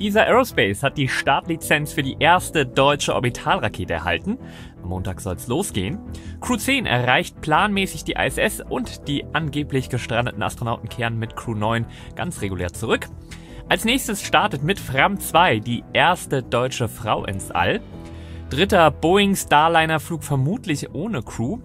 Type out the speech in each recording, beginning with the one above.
ESA Aerospace hat die Startlizenz für die erste deutsche Orbitalrakete erhalten. Am Montag soll's losgehen. Crew 10 erreicht planmäßig die ISS und die angeblich gestrandeten Astronauten kehren mit Crew 9 ganz regulär zurück. Als nächstes startet mit Fram 2 die erste deutsche Frau ins All. Dritter Boeing Starliner Flug vermutlich ohne Crew.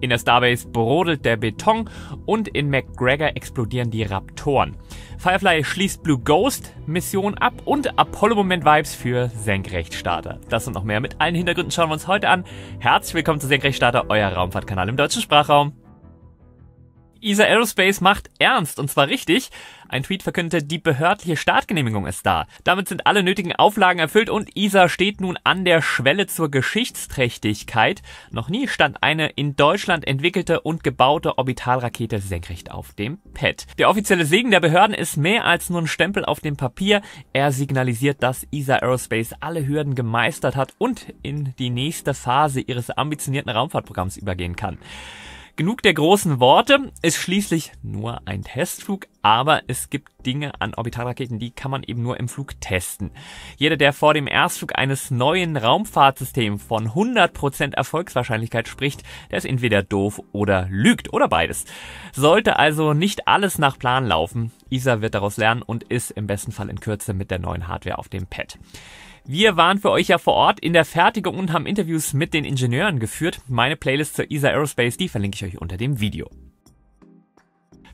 In der Starbase brodelt der Beton und in McGregor explodieren die Raptoren. Firefly schließt Blue Ghost Mission ab und Apollo Moment Vibes für Senkrechtstarter. Das und noch mehr mit allen Hintergründen schauen wir uns heute an. Herzlich willkommen zu Senkrechtstarter, euer Raumfahrtkanal im deutschen Sprachraum. ESA Aerospace macht ernst und zwar richtig. Ein Tweet verkündete, die behördliche Startgenehmigung ist da. Damit sind alle nötigen Auflagen erfüllt und ESA steht nun an der Schwelle zur Geschichtsträchtigkeit. Noch nie stand eine in Deutschland entwickelte und gebaute Orbitalrakete senkrecht auf dem Pad. Der offizielle Segen der Behörden ist mehr als nur ein Stempel auf dem Papier. Er signalisiert, dass ESA Aerospace alle Hürden gemeistert hat und in die nächste Phase ihres ambitionierten Raumfahrtprogramms übergehen kann. Genug der großen Worte. Ist schließlich nur ein Testflug, aber es gibt Dinge an Orbitalraketen, die kann man eben nur im Flug testen. Jeder, der vor dem Erstflug eines neuen Raumfahrtsystems von 100% Erfolgswahrscheinlichkeit spricht, der ist entweder doof oder lügt oder beides. Sollte also nicht alles nach Plan laufen. ISA wird daraus lernen und ist im besten Fall in Kürze mit der neuen Hardware auf dem Pad. Wir waren für euch ja vor Ort in der Fertigung und haben Interviews mit den Ingenieuren geführt. Meine Playlist zur ESA Aerospace, die verlinke ich euch unter dem Video.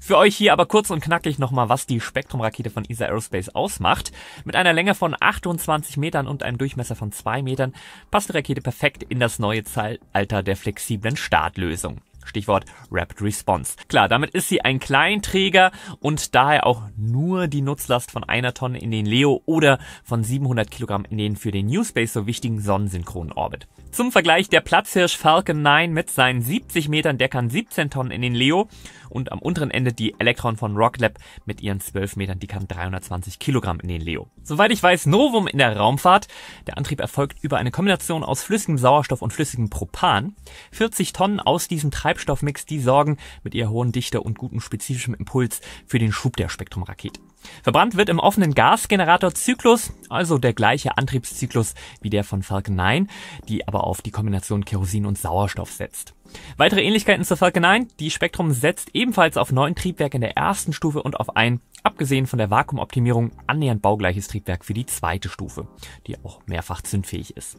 Für euch hier aber kurz und knackig nochmal, was die Spektrumrakete von ESA Aerospace ausmacht. Mit einer Länge von 28 Metern und einem Durchmesser von 2 Metern passt die Rakete perfekt in das neue Zeitalter der flexiblen Startlösung. Stichwort Rapid Response. Klar, damit ist sie ein Kleinträger und daher auch nur die Nutzlast von einer Tonne in den Leo oder von 700 Kilogramm in den für den New Space so wichtigen sonnensynchronen Orbit. Zum Vergleich der Platzhirsch Falcon 9 mit seinen 70 Metern der kann 17 Tonnen in den Leo und am unteren Ende die Electron von Rocklab mit ihren 12 Metern, die kann 320 Kilogramm in den Leo. Soweit ich weiß, Novum in der Raumfahrt. Der Antrieb erfolgt über eine Kombination aus flüssigem Sauerstoff und flüssigem Propan. 40 Tonnen aus diesem Treibstoffmix, die sorgen mit ihrer hohen Dichte und gutem spezifischem Impuls für den Schub der Spektrumrakete. Verbrannt wird im offenen Gasgeneratorzyklus, also der gleiche Antriebszyklus wie der von Falcon 9, die aber auf die Kombination Kerosin und Sauerstoff setzt. Weitere Ähnlichkeiten zur Falcon 9, die Spektrum setzt ebenfalls auf neun Triebwerke in der ersten Stufe und auf ein, abgesehen von der Vakuumoptimierung, annähernd baugleiches Triebwerk für die zweite Stufe, die auch mehrfach zündfähig ist.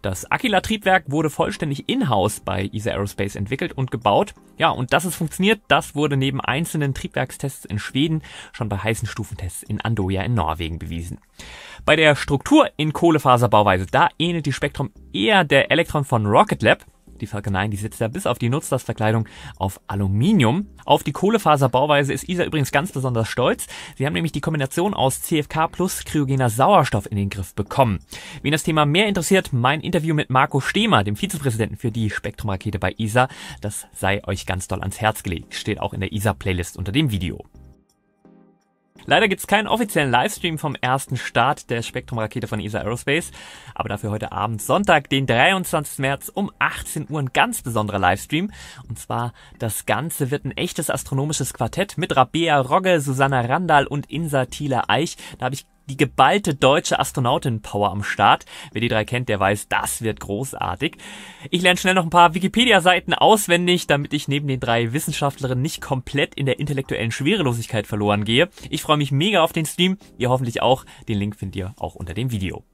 Das Aquila-Triebwerk wurde vollständig in-house bei ESA Aerospace entwickelt und gebaut. Ja, und dass es funktioniert, das wurde neben einzelnen Triebwerkstests in Schweden schon bei heißen Stufentests in Andoja in Norwegen bewiesen. Bei der Struktur in Kohlefaserbauweise, da ähnelt die Spektrum eher der Elektron von Rocket Lab. Die Falcon 9, die sitzt ja bis auf die Nutzlastverkleidung auf Aluminium. Auf die Kohlefaserbauweise ist ISA übrigens ganz besonders stolz. Sie haben nämlich die Kombination aus CFK plus kryogener Sauerstoff in den Griff bekommen. Wen das Thema mehr interessiert, mein Interview mit Marco Stehmer, dem Vizepräsidenten für die Spektrumrakete bei ISA, das sei euch ganz doll ans Herz gelegt. Steht auch in der ISA-Playlist unter dem Video. Leider gibt's keinen offiziellen Livestream vom ersten Start der Spektrumrakete von ESA Aerospace, aber dafür heute Abend Sonntag, den 23. März um 18 Uhr ein ganz besonderer Livestream. Und zwar, das Ganze wird ein echtes astronomisches Quartett mit Rabea Rogge, Susanna Randall und Insa Thiele Eich. Da habe ich die geballte deutsche Astronautin-Power am Start. Wer die drei kennt, der weiß, das wird großartig. Ich lerne schnell noch ein paar Wikipedia-Seiten auswendig, damit ich neben den drei Wissenschaftlerinnen nicht komplett in der intellektuellen Schwerelosigkeit verloren gehe. Ich freue mich mega auf den Stream, ihr hoffentlich auch. Den Link findet ihr auch unter dem Video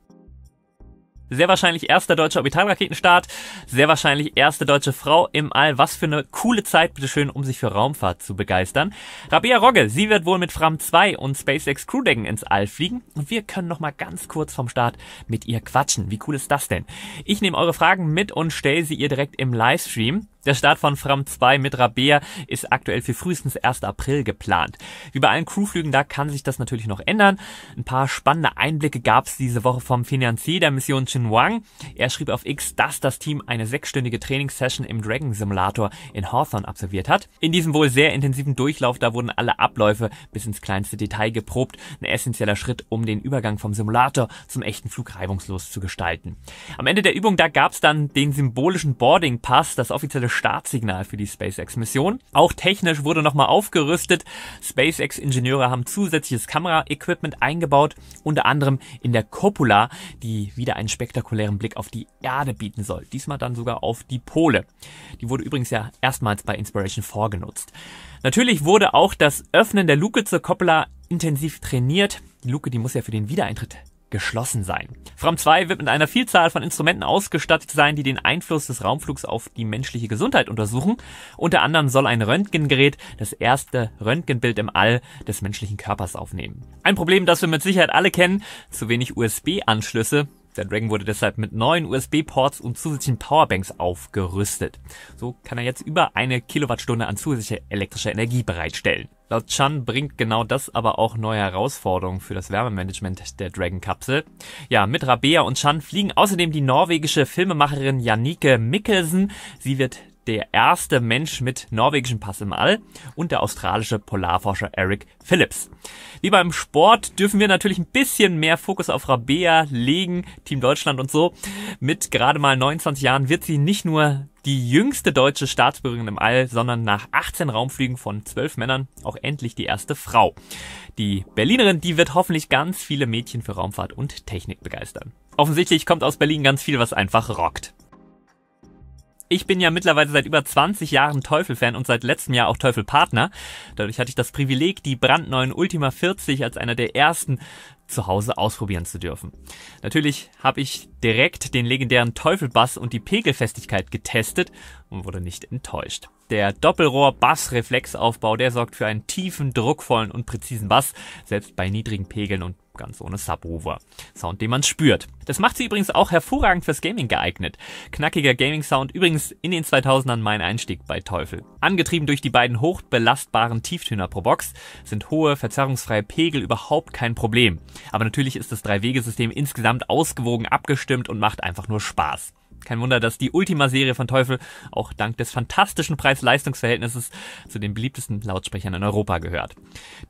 sehr wahrscheinlich erster deutscher Orbitalraketenstart, sehr wahrscheinlich erste deutsche Frau im All. Was für eine coole Zeit, bitteschön, um sich für Raumfahrt zu begeistern. Rabia Rogge, sie wird wohl mit Fram 2 und SpaceX Crew-Decken ins All fliegen und wir können nochmal ganz kurz vom Start mit ihr quatschen. Wie cool ist das denn? Ich nehme eure Fragen mit und stelle sie ihr direkt im Livestream. Der Start von Fram 2 mit Rabea ist aktuell für frühestens 1. April geplant. Wie bei allen Crewflügen, da kann sich das natürlich noch ändern. Ein paar spannende Einblicke gab es diese Woche vom Finanzier der Mission Chin Wang. Er schrieb auf X, dass das Team eine sechsstündige Trainingssession im Dragon Simulator in Hawthorne absolviert hat. In diesem wohl sehr intensiven Durchlauf, da wurden alle Abläufe bis ins kleinste Detail geprobt. Ein essentieller Schritt, um den Übergang vom Simulator zum echten Flug reibungslos zu gestalten. Am Ende der Übung, da gab es dann den symbolischen Boarding Pass, das offizielle Startsignal für die SpaceX-Mission. Auch technisch wurde nochmal aufgerüstet. SpaceX-Ingenieure haben zusätzliches Kameraequipment eingebaut, unter anderem in der Copula, die wieder einen spektakulären Blick auf die Erde bieten soll. Diesmal dann sogar auf die Pole. Die wurde übrigens ja erstmals bei Inspiration vorgenutzt. Natürlich wurde auch das Öffnen der Luke zur Copula intensiv trainiert. Die Luke, die muss ja für den Wiedereintritt geschlossen sein. Fram 2 wird mit einer Vielzahl von Instrumenten ausgestattet sein, die den Einfluss des Raumflugs auf die menschliche Gesundheit untersuchen. Unter anderem soll ein Röntgengerät das erste Röntgenbild im All des menschlichen Körpers aufnehmen. Ein Problem, das wir mit Sicherheit alle kennen, zu wenig USB-Anschlüsse der Dragon wurde deshalb mit neuen USB-Ports und zusätzlichen Powerbanks aufgerüstet. So kann er jetzt über eine Kilowattstunde an zusätzlicher elektrischer Energie bereitstellen. Laut Chan bringt genau das aber auch neue Herausforderungen für das Wärmemanagement der Dragon-Kapsel. Ja, mit Rabea und Chan fliegen außerdem die norwegische Filmemacherin Janike Mikkelsen. Sie wird der erste Mensch mit norwegischem Pass im All und der australische Polarforscher Eric Phillips. Wie beim Sport dürfen wir natürlich ein bisschen mehr Fokus auf Rabea legen, Team Deutschland und so. Mit gerade mal 29 Jahren wird sie nicht nur die jüngste deutsche Staatsbürgerin im All, sondern nach 18 Raumflügen von 12 Männern auch endlich die erste Frau. Die Berlinerin, die wird hoffentlich ganz viele Mädchen für Raumfahrt und Technik begeistern. Offensichtlich kommt aus Berlin ganz viel, was einfach rockt ich bin ja mittlerweile seit über 20 Jahren Teufel-Fan und seit letztem Jahr auch Teufel-Partner. Dadurch hatte ich das Privileg, die brandneuen Ultima 40 als einer der ersten zu Hause ausprobieren zu dürfen. Natürlich habe ich direkt den legendären Teufelbass und die Pegelfestigkeit getestet und wurde nicht enttäuscht. Der Doppelrohr-Bass-Reflexaufbau, der sorgt für einen tiefen, druckvollen und präzisen Bass, selbst bei niedrigen Pegeln und ganz ohne Subwoofer. Sound, den man spürt. Das macht sie übrigens auch hervorragend fürs Gaming geeignet. Knackiger Gaming-Sound, übrigens in den 2000ern mein Einstieg bei Teufel. Angetrieben durch die beiden hochbelastbaren Tieftöner pro Box sind hohe, verzerrungsfreie Pegel überhaupt kein Problem. Aber natürlich ist das Drei-Wege-System insgesamt ausgewogen abgestimmt und macht einfach nur Spaß. Kein Wunder, dass die Ultima-Serie von Teufel auch dank des fantastischen Preis-Leistungs-Verhältnisses zu den beliebtesten Lautsprechern in Europa gehört.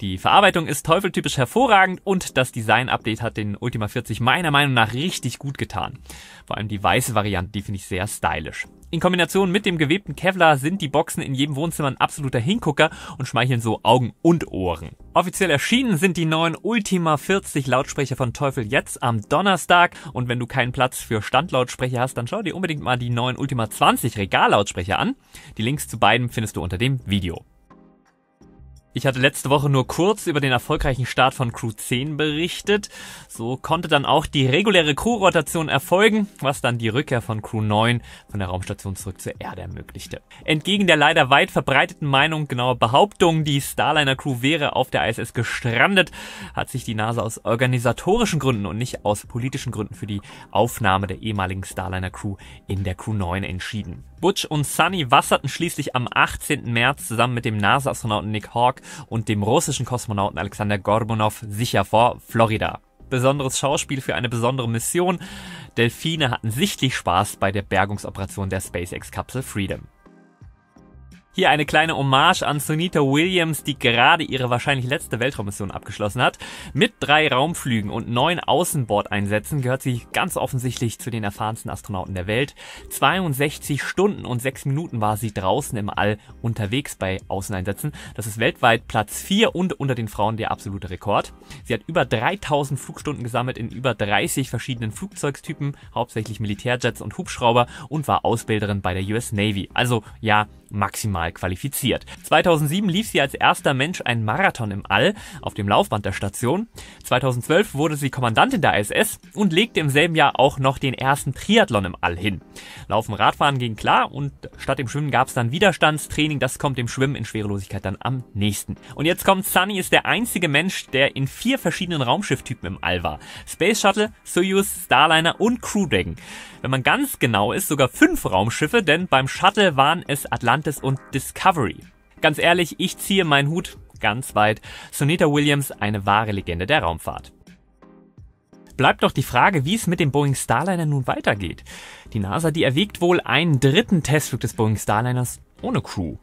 Die Verarbeitung ist teufeltypisch hervorragend und das Design-Update hat den Ultima 40 meiner Meinung nach richtig gut getan. Vor allem die weiße Variante, die finde ich sehr stylisch. In Kombination mit dem gewebten Kevlar sind die Boxen in jedem Wohnzimmer ein absoluter Hingucker und schmeicheln so Augen und Ohren. Offiziell erschienen sind die neuen Ultima 40 Lautsprecher von Teufel jetzt am Donnerstag und wenn du keinen Platz für Standlautsprecher hast, dann schau dir unbedingt mal die neuen Ultima 20 Regallautsprecher an. Die Links zu beiden findest du unter dem Video. Ich hatte letzte Woche nur kurz über den erfolgreichen Start von Crew 10 berichtet. So konnte dann auch die reguläre Crew-Rotation erfolgen, was dann die Rückkehr von Crew 9 von der Raumstation zurück zur Erde ermöglichte. Entgegen der leider weit verbreiteten Meinung, genauer Behauptung, die Starliner Crew wäre auf der ISS gestrandet, hat sich die NASA aus organisatorischen Gründen und nicht aus politischen Gründen für die Aufnahme der ehemaligen Starliner Crew in der Crew 9 entschieden. Butch und Sunny wasserten schließlich am 18. März zusammen mit dem NASA-Astronauten Nick Hawk und dem russischen Kosmonauten Alexander Gorbunov sicher vor Florida. Besonderes Schauspiel für eine besondere Mission. Delfine hatten sichtlich Spaß bei der Bergungsoperation der SpaceX-Kapsel Freedom. Hier eine kleine Hommage an Sunita Williams, die gerade ihre wahrscheinlich letzte Weltraummission abgeschlossen hat. Mit drei Raumflügen und neun Außenbordeinsätzen gehört sie ganz offensichtlich zu den erfahrensten Astronauten der Welt. 62 Stunden und 6 Minuten war sie draußen im All unterwegs bei Außeneinsätzen. Das ist weltweit Platz 4 und unter den Frauen der absolute Rekord. Sie hat über 3000 Flugstunden gesammelt in über 30 verschiedenen Flugzeugstypen, hauptsächlich Militärjets und Hubschrauber und war Ausbilderin bei der US Navy. Also ja, maximal qualifiziert. 2007 lief sie als erster Mensch einen Marathon im All auf dem Laufband der Station. 2012 wurde sie Kommandantin der ISS und legte im selben Jahr auch noch den ersten Triathlon im All hin. Laufen, Radfahren ging klar und statt dem Schwimmen gab es dann Widerstandstraining. Das kommt dem Schwimmen in Schwerelosigkeit dann am nächsten. Und jetzt kommt Sunny ist der einzige Mensch, der in vier verschiedenen Raumschifftypen im All war. Space Shuttle, Soyuz, Starliner und Crew Dragon wenn man ganz genau ist, sogar fünf Raumschiffe, denn beim Shuttle waren es Atlantis und Discovery. Ganz ehrlich, ich ziehe meinen Hut ganz weit. Sonita Williams, eine wahre Legende der Raumfahrt. Bleibt doch die Frage, wie es mit dem Boeing Starliner nun weitergeht. Die NASA, die erwägt wohl einen dritten Testflug des Boeing Starliners ohne Crew.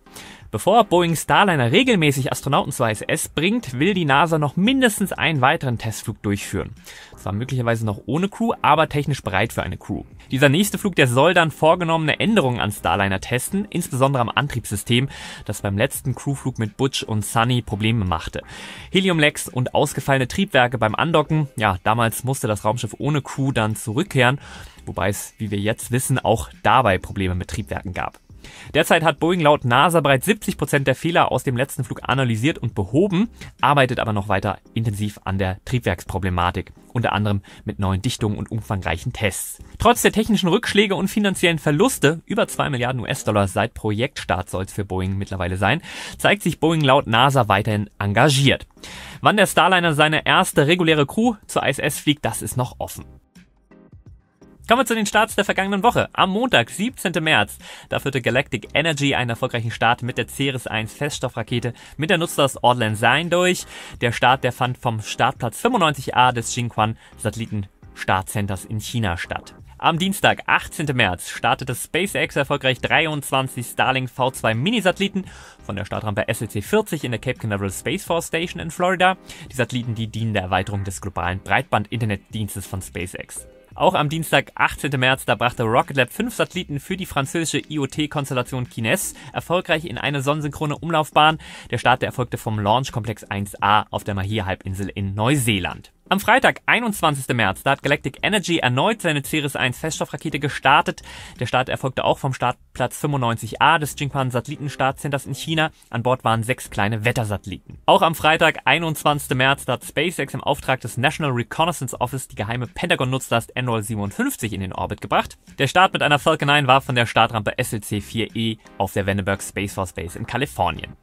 Bevor Boeing Starliner regelmäßig Astronauten zur ISS bringt, will die NASA noch mindestens einen weiteren Testflug durchführen. Zwar möglicherweise noch ohne Crew, aber technisch bereit für eine Crew. Dieser nächste Flug, der soll dann vorgenommene Änderungen an Starliner testen, insbesondere am Antriebssystem, das beim letzten Crewflug mit Butch und Sunny Probleme machte. Heliumlecks und ausgefallene Triebwerke beim Andocken, ja, damals musste das Raumschiff ohne Crew dann zurückkehren, wobei es, wie wir jetzt wissen, auch dabei Probleme mit Triebwerken gab. Derzeit hat Boeing laut NASA bereits 70% Prozent der Fehler aus dem letzten Flug analysiert und behoben, arbeitet aber noch weiter intensiv an der Triebwerksproblematik, unter anderem mit neuen Dichtungen und umfangreichen Tests. Trotz der technischen Rückschläge und finanziellen Verluste, über 2 Milliarden US-Dollar seit Projektstart soll es für Boeing mittlerweile sein, zeigt sich Boeing laut NASA weiterhin engagiert. Wann der Starliner seine erste reguläre Crew zur ISS fliegt, das ist noch offen. Kommen wir zu den Starts der vergangenen Woche. Am Montag, 17. März, da führte Galactic Energy einen erfolgreichen Start mit der Ceres 1 Feststoffrakete mit der Nutzlast Orland Sein durch. Der Start, der fand vom Startplatz 95A des Xinquan Satelliten Startcenters in China statt. Am Dienstag, 18. März, startete SpaceX erfolgreich 23 Starlink V2 Mini-Satelliten von der Startrampe SLC e 40 in der Cape Canaveral Space Force Station in Florida. Die Satelliten, die dienen der Erweiterung des globalen Breitband-Internetdienstes von SpaceX. Auch am Dienstag, 18. März, da brachte Rocket Lab fünf Satelliten für die französische IoT-Konstellation Kines erfolgreich in eine sonnensynchrone Umlaufbahn. Der Start der erfolgte vom Launch-Komplex 1A auf der Mahia-Halbinsel in Neuseeland. Am Freitag, 21. März, da hat Galactic Energy erneut seine Ceres 1 Feststoffrakete gestartet. Der Start erfolgte auch vom Startplatz 95A des Jingpan Satellitenstartcenters in China. An Bord waren sechs kleine Wettersatelliten. Auch am Freitag, 21. März, da hat SpaceX im Auftrag des National Reconnaissance Office die geheime Pentagon-Nutzlast NOL-57 in den Orbit gebracht. Der Start mit einer Falcon 9 war von der Startrampe SLC-4E auf der Vandenberg Space Force Base in Kalifornien.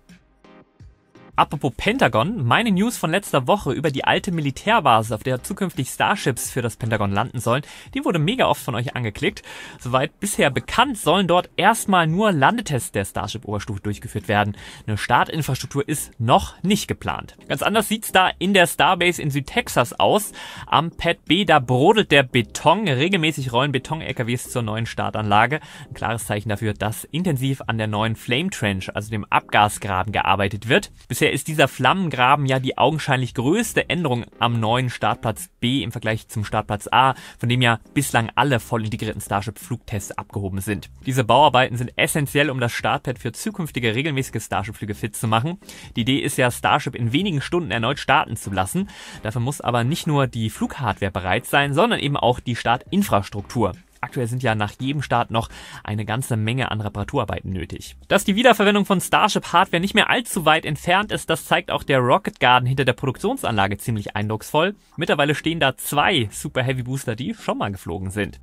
Apropos Pentagon, meine News von letzter Woche über die alte Militärbasis, auf der zukünftig Starships für das Pentagon landen sollen, die wurde mega oft von euch angeklickt. Soweit bisher bekannt, sollen dort erstmal nur Landetests der Starship-Oberstufe durchgeführt werden. Eine Startinfrastruktur ist noch nicht geplant. Ganz anders sieht's da in der Starbase in Südtexas aus. Am Pad B, da brodelt der Beton. Regelmäßig rollen Beton-LKWs zur neuen Startanlage. Ein klares Zeichen dafür, dass intensiv an der neuen Flame Trench, also dem Abgasgraben, gearbeitet wird. Bisher Bisher ist dieser Flammengraben ja die augenscheinlich größte Änderung am neuen Startplatz B im Vergleich zum Startplatz A, von dem ja bislang alle voll integrierten Starship-Flugtests abgehoben sind. Diese Bauarbeiten sind essentiell, um das Startpad für zukünftige regelmäßige Starship-Flüge fit zu machen. Die Idee ist ja, Starship in wenigen Stunden erneut starten zu lassen. Dafür muss aber nicht nur die Flughardware bereit sein, sondern eben auch die Startinfrastruktur. Aktuell sind ja nach jedem Start noch eine ganze Menge an Reparaturarbeiten nötig. Dass die Wiederverwendung von Starship-Hardware nicht mehr allzu weit entfernt ist, das zeigt auch der Rocket Garden hinter der Produktionsanlage ziemlich eindrucksvoll. Mittlerweile stehen da zwei Super Heavy Booster, die schon mal geflogen sind.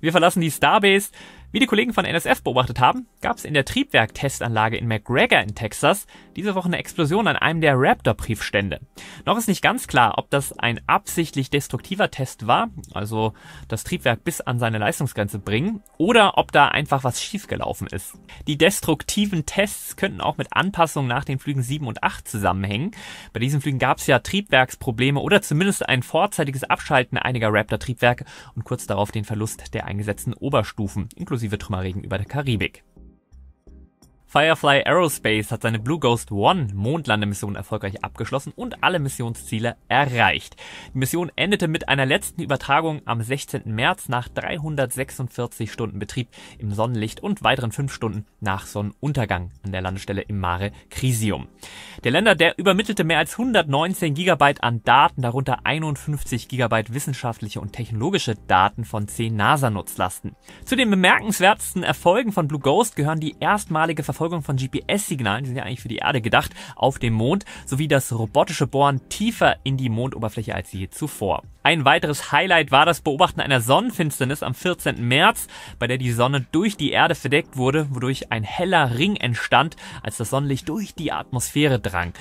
Wir verlassen die Starbase, wie die Kollegen von NSF beobachtet haben, gab es in der Triebwerktestanlage in McGregor in Texas diese Woche eine Explosion an einem der Raptor-Briefstände. Noch ist nicht ganz klar, ob das ein absichtlich destruktiver Test war, also das Triebwerk bis an seine Leistungsgrenze bringen, oder ob da einfach was schiefgelaufen ist. Die destruktiven Tests könnten auch mit Anpassungen nach den Flügen 7 und 8 zusammenhängen. Bei diesen Flügen gab es ja Triebwerksprobleme oder zumindest ein vorzeitiges Abschalten einiger Raptor-Triebwerke und kurz darauf den Verlust der eingesetzten Oberstufen, inklusive inklusive Trümmerregen über der Karibik. Firefly Aerospace hat seine Blue Ghost One Mondlandemission erfolgreich abgeschlossen und alle Missionsziele erreicht. Die Mission endete mit einer letzten Übertragung am 16. März nach 346 Stunden Betrieb im Sonnenlicht und weiteren 5 Stunden nach Sonnenuntergang an der Landestelle im Mare Crisium. Der Länder, der übermittelte mehr als 119 Gigabyte an Daten, darunter 51 Gigabyte wissenschaftliche und technologische Daten von 10 NASA-Nutzlasten. Zu den bemerkenswertesten Erfolgen von Blue Ghost gehören die erstmalige Verfolgung Verfolgung von GPS-Signalen, die sind ja eigentlich für die Erde gedacht, auf dem Mond, sowie das robotische Bohren tiefer in die Mondoberfläche als je zuvor. Ein weiteres Highlight war das Beobachten einer Sonnenfinsternis am 14. März, bei der die Sonne durch die Erde verdeckt wurde, wodurch ein heller Ring entstand, als das Sonnenlicht durch die Atmosphäre drang.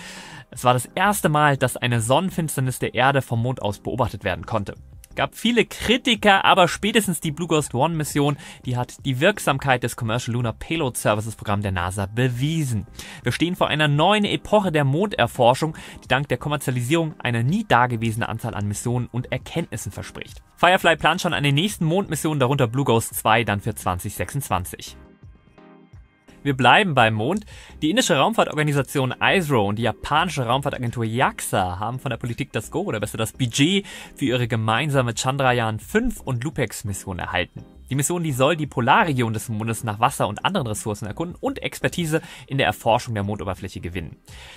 Es war das erste Mal, dass eine Sonnenfinsternis der Erde vom Mond aus beobachtet werden konnte. Gab viele Kritiker, aber spätestens die Blue Ghost One Mission, die hat die Wirksamkeit des Commercial Lunar Payload Services Programm der NASA bewiesen. Wir stehen vor einer neuen Epoche der Monderforschung, die dank der Kommerzialisierung eine nie dagewesene Anzahl an Missionen und Erkenntnissen verspricht. Firefly plant schon an den nächsten Mondmissionen, darunter Blue Ghost 2, dann für 2026. Wir bleiben beim Mond. Die indische Raumfahrtorganisation ISRO und die japanische Raumfahrtagentur JAXA haben von der Politik das Go oder besser das Budget für ihre gemeinsame Chandrayaan 5 und Lupex Mission erhalten. Die Mission, die soll die Polarregion des Mondes nach Wasser und anderen Ressourcen erkunden und Expertise in der Erforschung der Mondoberfläche gewinnen.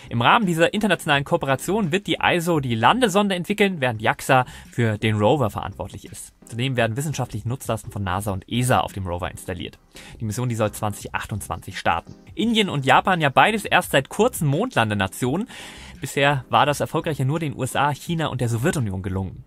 Im Rahmen dieser internationalen Kooperation wird die ISO die Landesonde entwickeln, während JAXA für den Rover verantwortlich ist. Zudem werden wissenschaftliche Nutzlasten von NASA und ESA auf dem Rover installiert. Die Mission, die soll 2028 starten. Indien und Japan ja beides erst seit kurzen Mondlandenationen. Bisher war das erfolgreicher nur den USA, China und der Sowjetunion gelungen.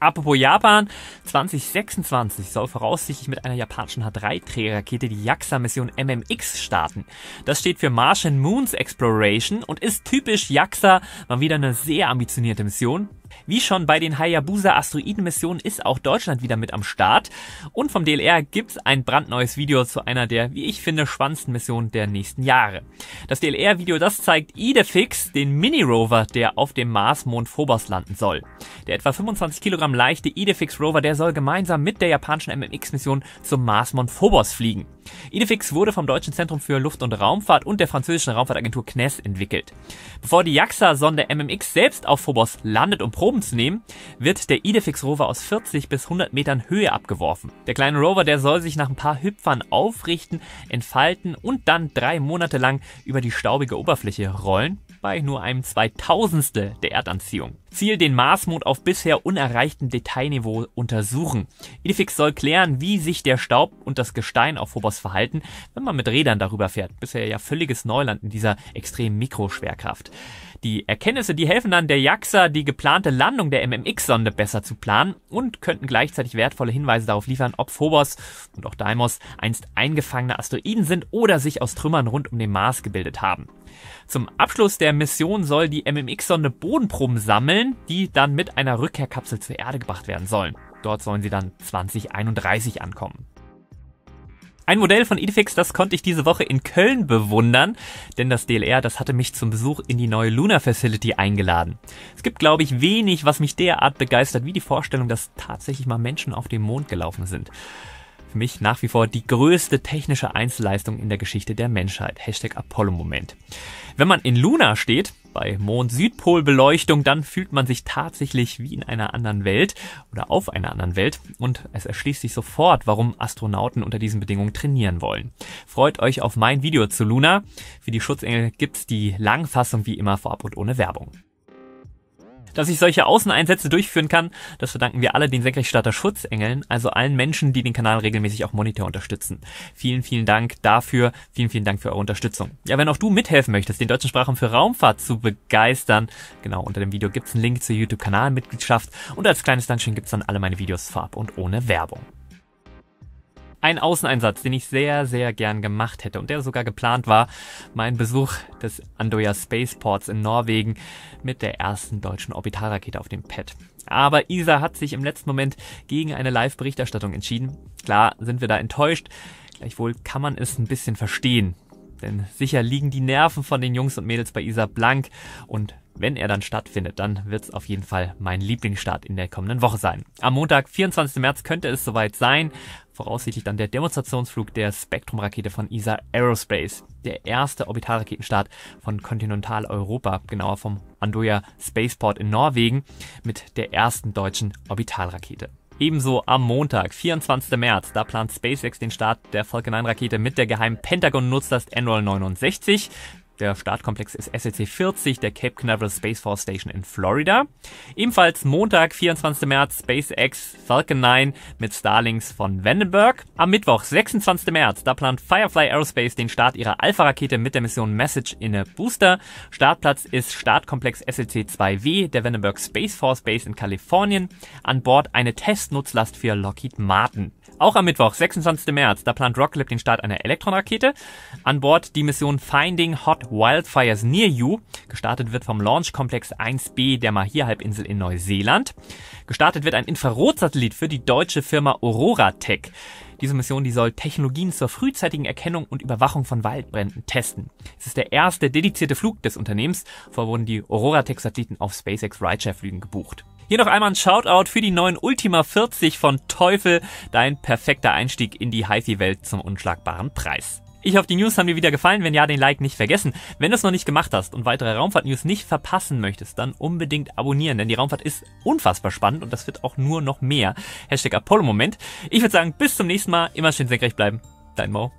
Apropos Japan, 2026 soll voraussichtlich mit einer japanischen H3-Trägerrakete die JAXA-Mission MMX starten. Das steht für Martian Moons Exploration und ist typisch JAXA, mal wieder eine sehr ambitionierte Mission, wie schon bei den Hayabusa Asteroidenmissionen ist auch Deutschland wieder mit am Start. Und vom DLR gibt's ein brandneues Video zu einer der, wie ich finde, spannendsten Missionen der nächsten Jahre. Das DLR-Video, das zeigt IDEFIX, den Mini-Rover, der auf dem Marsmond Phobos landen soll. Der etwa 25 Kilogramm leichte IDEFIX-Rover, der soll gemeinsam mit der japanischen MMX-Mission zum Marsmond Phobos fliegen. Idefix wurde vom Deutschen Zentrum für Luft- und Raumfahrt und der französischen Raumfahrtagentur CNES entwickelt. Bevor die JAXA-Sonde MMX selbst auf Phobos landet, um Proben zu nehmen, wird der Idefix-Rover aus 40 bis 100 Metern Höhe abgeworfen. Der kleine Rover, der soll sich nach ein paar Hüpfern aufrichten, entfalten und dann drei Monate lang über die staubige Oberfläche rollen bei nur einem Zweitausendstel der Erdanziehung. Ziel den Marsmond auf bisher unerreichtem Detailniveau untersuchen. Idefix soll klären, wie sich der Staub und das Gestein auf Phobos verhalten, wenn man mit Rädern darüber fährt. Bisher ja völliges Neuland in dieser extremen Mikroschwerkraft. Die Erkenntnisse, die helfen dann der JAXA, die geplante Landung der MMX-Sonde besser zu planen und könnten gleichzeitig wertvolle Hinweise darauf liefern, ob Phobos und auch Deimos einst eingefangene Asteroiden sind oder sich aus Trümmern rund um den Mars gebildet haben. Zum Abschluss der Mission soll die MMX-Sonde Bodenproben sammeln, die dann mit einer Rückkehrkapsel zur Erde gebracht werden sollen. Dort sollen sie dann 2031 ankommen. Ein Modell von Edifix, das konnte ich diese Woche in Köln bewundern, denn das DLR, das hatte mich zum Besuch in die neue Lunar Facility eingeladen. Es gibt, glaube ich, wenig, was mich derart begeistert wie die Vorstellung, dass tatsächlich mal Menschen auf dem Mond gelaufen sind für mich nach wie vor die größte technische Einzelleistung in der Geschichte der Menschheit. Hashtag Apollo-Moment. Wenn man in Luna steht, bei Mond-Südpol-Beleuchtung, dann fühlt man sich tatsächlich wie in einer anderen Welt oder auf einer anderen Welt und es erschließt sich sofort, warum Astronauten unter diesen Bedingungen trainieren wollen. Freut euch auf mein Video zu Luna. Für die Schutzengel gibt's die Langfassung wie immer vorab und ohne Werbung. Dass ich solche Außeneinsätze durchführen kann, das verdanken wir alle den Senkrechtstarter Schutzengeln, also allen Menschen, die den Kanal regelmäßig auch monetär unterstützen. Vielen, vielen Dank dafür. Vielen, vielen Dank für eure Unterstützung. Ja, wenn auch du mithelfen möchtest, den deutschen Sprachraum für Raumfahrt zu begeistern, genau, unter dem Video gibt's einen Link zur YouTube-Kanalmitgliedschaft und als kleines Dankeschön gibt's dann alle meine Videos farb- und ohne Werbung ein Außeneinsatz, den ich sehr, sehr gern gemacht hätte und der sogar geplant war, mein Besuch des Andoya Spaceports in Norwegen mit der ersten deutschen Orbitalrakete auf dem Pad. Aber Isa hat sich im letzten Moment gegen eine Live-Berichterstattung entschieden. Klar sind wir da enttäuscht, gleichwohl kann man es ein bisschen verstehen. Denn sicher liegen die Nerven von den Jungs und Mädels bei Isa blank und wenn er dann stattfindet, dann wird es auf jeden Fall mein Lieblingsstart in der kommenden Woche sein. Am Montag, 24. März, könnte es soweit sein. Voraussichtlich dann der Demonstrationsflug der Spectrum-Rakete von ESA Aerospace. Der erste Orbitalraketenstart von Kontinentaleuropa, genauer vom Andoya Spaceport in Norwegen, mit der ersten deutschen Orbitalrakete. Ebenso am Montag, 24. März, da plant SpaceX den Start der Falcon 9-Rakete mit der geheimen Pentagon-Nutzlast Enroll 69. Der Startkomplex ist SLC-40 der Cape Canaveral Space Force Station in Florida. Ebenfalls Montag, 24. März, SpaceX Falcon 9 mit Starlings von Vandenberg. Am Mittwoch, 26. März, da plant Firefly Aerospace den Start ihrer Alpha-Rakete mit der Mission Message in a Booster. Startplatz ist Startkomplex SLC-2W der Vandenberg Space Force Base in Kalifornien. An Bord eine Testnutzlast für Lockheed Martin. Auch am Mittwoch, 26. März, da plant Rocklab den Start einer elektron An Bord die Mission Finding Hot Wildfires Near You. Gestartet wird vom Launchkomplex 1B der Mahir-Halbinsel in Neuseeland. Gestartet wird ein Infrarotsatellit für die deutsche Firma Aurora Tech. Diese Mission, die soll Technologien zur frühzeitigen Erkennung und Überwachung von Waldbränden testen. Es ist der erste dedizierte Flug des Unternehmens. Vorher wurden die Aurora Tech-Satelliten auf SpaceX Rideshare-Flügen gebucht. Hier noch einmal ein Shoutout für die neuen Ultima 40 von Teufel. Dein perfekter Einstieg in die HiFi-Welt zum unschlagbaren Preis. Ich hoffe, die News haben dir wieder gefallen. Wenn ja, den Like nicht vergessen. Wenn du es noch nicht gemacht hast und weitere Raumfahrt-News nicht verpassen möchtest, dann unbedingt abonnieren, denn die Raumfahrt ist unfassbar spannend und das wird auch nur noch mehr. Hashtag Apollo-Moment. Ich würde sagen, bis zum nächsten Mal. Immer schön senkrecht bleiben. Dein Mo.